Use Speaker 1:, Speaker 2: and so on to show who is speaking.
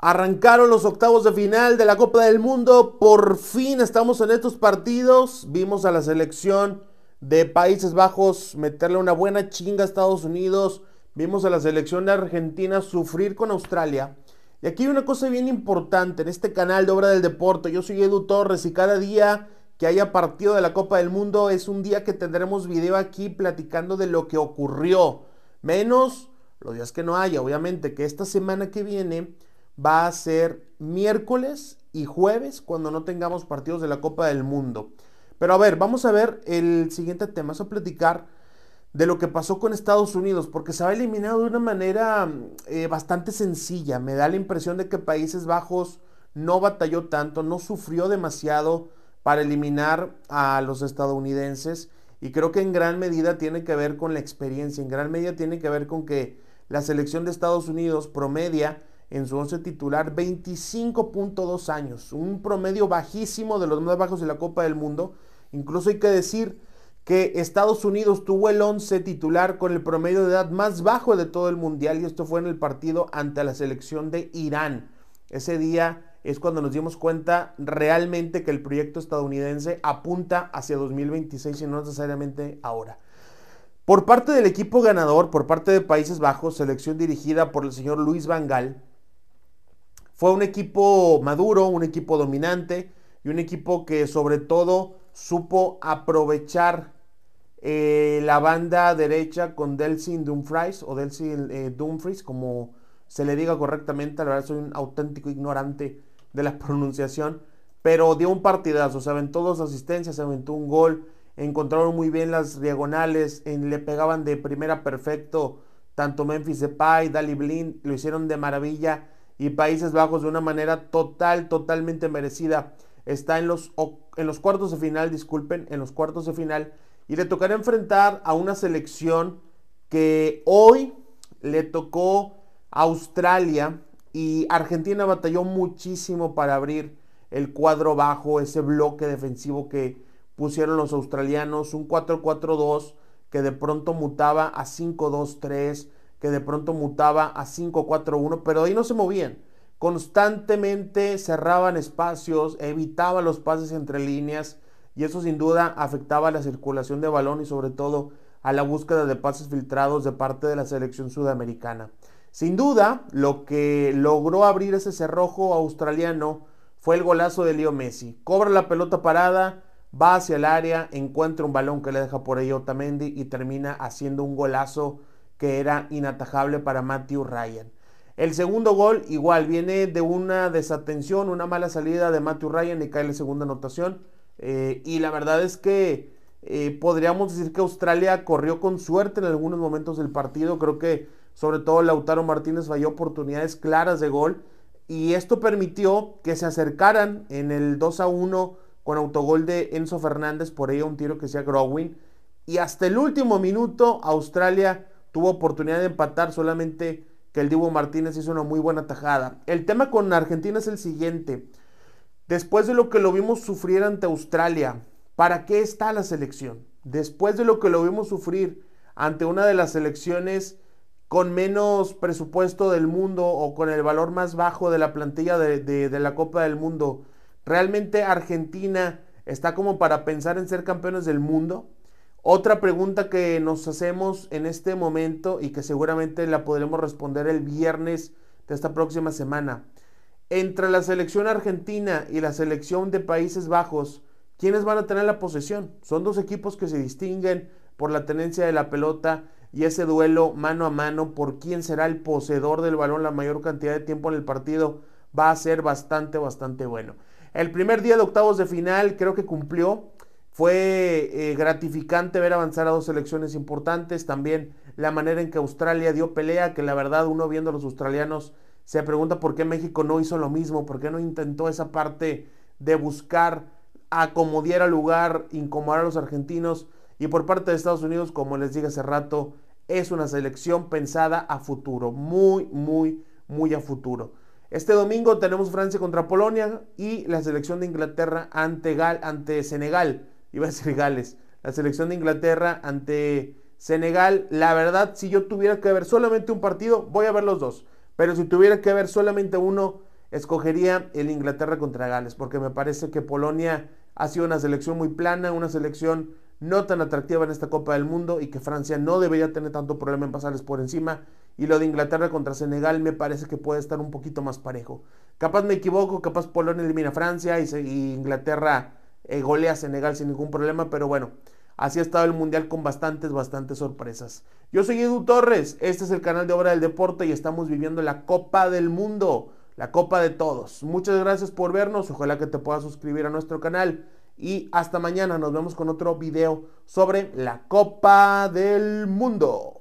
Speaker 1: Arrancaron los octavos de final de la Copa del Mundo. Por fin estamos en estos partidos. Vimos a la selección de Países Bajos meterle una buena chinga a Estados Unidos. Vimos a la selección de Argentina sufrir con Australia. Y aquí hay una cosa bien importante en este canal de Obra del Deporte. Yo soy Edu Torres y cada día que haya partido de la Copa del Mundo es un día que tendremos video aquí platicando de lo que ocurrió. Menos los días que no haya, obviamente, que esta semana que viene va a ser miércoles y jueves cuando no tengamos partidos de la Copa del Mundo. Pero a ver, vamos a ver el siguiente tema, vamos a platicar de lo que pasó con Estados Unidos, porque se ha eliminado de una manera eh, bastante sencilla. Me da la impresión de que Países Bajos no batalló tanto, no sufrió demasiado para eliminar a los estadounidenses y creo que en gran medida tiene que ver con la experiencia, en gran medida tiene que ver con que la selección de Estados Unidos promedia en su once titular 25.2 años, un promedio bajísimo de los más bajos de la Copa del Mundo. Incluso hay que decir que Estados Unidos tuvo el 11 titular con el promedio de edad más bajo de todo el mundial y esto fue en el partido ante la selección de Irán. Ese día es cuando nos dimos cuenta realmente que el proyecto estadounidense apunta hacia 2026 y no necesariamente ahora. Por parte del equipo ganador, por parte de Países Bajos, selección dirigida por el señor Luis Vangal, fue un equipo maduro, un equipo dominante y un equipo que sobre todo supo aprovechar eh, la banda derecha con Delsin Dumfries o Delsin eh, Dumfries, como se le diga correctamente. La verdad, soy un auténtico ignorante de la pronunciación, pero dio un partidazo. Se aventó dos asistencias, se aventó un gol, encontraron muy bien las diagonales, le pegaban de primera perfecto tanto Memphis Depay, Dali Blin, lo hicieron de maravilla y Países Bajos de una manera total, totalmente merecida. Está en los, en los cuartos de final, disculpen, en los cuartos de final. Y le tocará enfrentar a una selección que hoy le tocó a Australia y Argentina batalló muchísimo para abrir el cuadro bajo, ese bloque defensivo que pusieron los australianos, un 4-4-2 que de pronto mutaba a 5-2-3 que de pronto mutaba a 5-4-1, pero ahí no se movían. Constantemente cerraban espacios, evitaban los pases entre líneas y eso sin duda afectaba la circulación de balón y sobre todo a la búsqueda de pases filtrados de parte de la selección sudamericana. Sin duda, lo que logró abrir ese cerrojo australiano fue el golazo de Leo Messi. Cobra la pelota parada, va hacia el área, encuentra un balón que le deja por ahí Otamendi y termina haciendo un golazo que era inatajable para Matthew Ryan. El segundo gol igual viene de una desatención, una mala salida de Matthew Ryan y cae la segunda anotación. Eh, y la verdad es que eh, podríamos decir que Australia corrió con suerte en algunos momentos del partido. Creo que sobre todo Lautaro Martínez falló oportunidades claras de gol. Y esto permitió que se acercaran en el 2 a 1 con autogol de Enzo Fernández, por ello un tiro que sea Growing. Y hasta el último minuto Australia tuvo oportunidad de empatar, solamente que el Divo Martínez hizo una muy buena tajada. El tema con Argentina es el siguiente. Después de lo que lo vimos sufrir ante Australia, ¿para qué está la selección? Después de lo que lo vimos sufrir ante una de las selecciones con menos presupuesto del mundo o con el valor más bajo de la plantilla de, de la Copa del Mundo, ¿realmente Argentina está como para pensar en ser campeones del mundo? Otra pregunta que nos hacemos en este momento y que seguramente la podremos responder el viernes de esta próxima semana. Entre la selección argentina y la selección de Países Bajos, ¿quiénes van a tener la posesión? Son dos equipos que se distinguen por la tenencia de la pelota y ese duelo mano a mano por quién será el poseedor del balón la mayor cantidad de tiempo en el partido va a ser bastante, bastante bueno. El primer día de octavos de final creo que cumplió. Fue eh, gratificante ver avanzar a dos selecciones importantes. También la manera en que Australia dio pelea, que la verdad uno viendo a los australianos se pregunta por qué México no hizo lo mismo, por qué no intentó esa parte de buscar acomodar al lugar, incomodar a los argentinos. Y por parte de Estados Unidos, como les dije hace rato, es una selección pensada a futuro, muy, muy, muy a futuro. Este domingo tenemos Francia contra Polonia y la selección de Inglaterra ante, Gal, ante Senegal iba a ser Gales, la selección de Inglaterra ante Senegal. La verdad, si yo tuviera que ver solamente un partido, voy a ver los dos. Pero si tuviera que ver solamente uno, escogería el Inglaterra contra Gales, porque me parece que Polonia ha sido una selección muy plana, una selección no tan atractiva en esta Copa del Mundo y que Francia no debería tener tanto problema en pasarles por encima. Y lo de Inglaterra contra Senegal me parece que puede estar un poquito más parejo. Capaz me equivoco, capaz Polonia elimina a Francia y, y Inglaterra eh, golea Senegal sin ningún problema, pero bueno, así ha estado el Mundial con bastantes, bastantes sorpresas. Yo soy Edu Torres, este es el canal de Obra del Deporte y estamos viviendo la Copa del Mundo, la Copa de todos. Muchas gracias por vernos, ojalá que te puedas suscribir a nuestro canal y hasta mañana nos vemos con otro video sobre la Copa del Mundo.